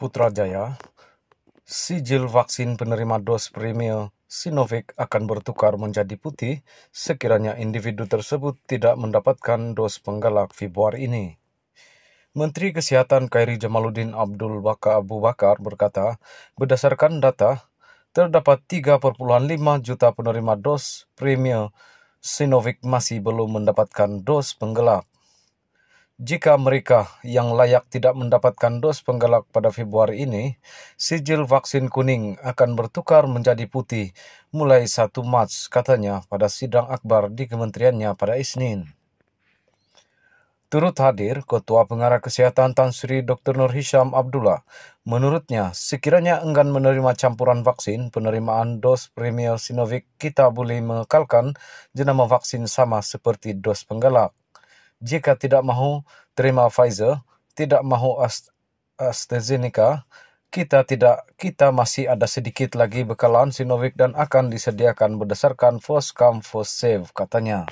Putrajaya, sijil vaksin penerima dos premium Sinovac akan bertukar menjadi putih sekiranya individu tersebut tidak mendapatkan dos penggalak Februari ini. Menteri Kesihatan Khairi Jamaluddin Abdul Bakar Abu Bakar berkata, berdasarkan data, terdapat 3.5 juta penerima dos premium Sinovac masih belum mendapatkan dos penggalak. Jika mereka yang layak tidak mendapatkan dos penggalak pada Februari ini, sijil vaksin kuning akan bertukar menjadi putih mulai 1 Mac katanya pada sidang akbar di kementeriannya pada Isnin. Turut hadir Ketua Pengarah Kesehatan Tan Sri Dr. Nur Hisham Abdullah, menurutnya sekiranya enggan menerima campuran vaksin, penerimaan dos premier Sinovic kita boleh mengekalkan jenama vaksin sama seperti dos penggalak jika tidak mahu terima Pfizer, tidak mahu AstraZeneca, kita tidak kita masih ada sedikit lagi bekalan Sinovac dan akan disediakan berdasarkan first come first serve katanya.